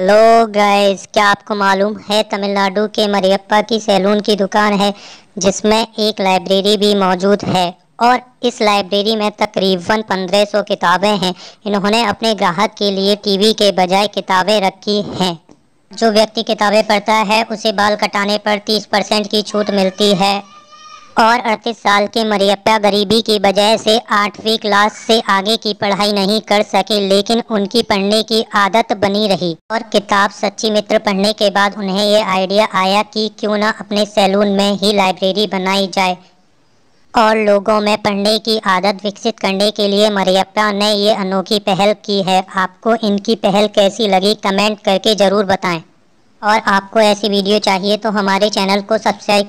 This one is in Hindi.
हेलो गाइस क्या आपको मालूम है तमिलनाडु के मरियप्पा की सैलून की दुकान है जिसमें एक लाइब्रेरी भी मौजूद है और इस लाइब्रेरी में तकरीबन 1500 किताबें हैं इन्होंने अपने ग्राहक के लिए टीवी के बजाय किताबें रखी हैं जो व्यक्ति किताबें पढ़ता है उसे बाल कटाने पर 30 परसेंट की छूट मिलती है और 38 साल के मरियप्पा गरीबी की वजह से आठवीं क्लास से आगे की पढ़ाई नहीं कर सके लेकिन उनकी पढ़ने की आदत बनी रही और किताब सच्ची मित्र पढ़ने के बाद उन्हें ये आइडिया आया कि क्यों ना अपने सैलून में ही लाइब्रेरी बनाई जाए और लोगों में पढ़ने की आदत विकसित करने के लिए मरियप्पा ने ये अनोखी पहल की है आपको इनकी पहल कैसी लगी कमेंट करके ज़रूर बताएं और आपको ऐसी वीडियो चाहिए तो हमारे चैनल को सब्सक्राइब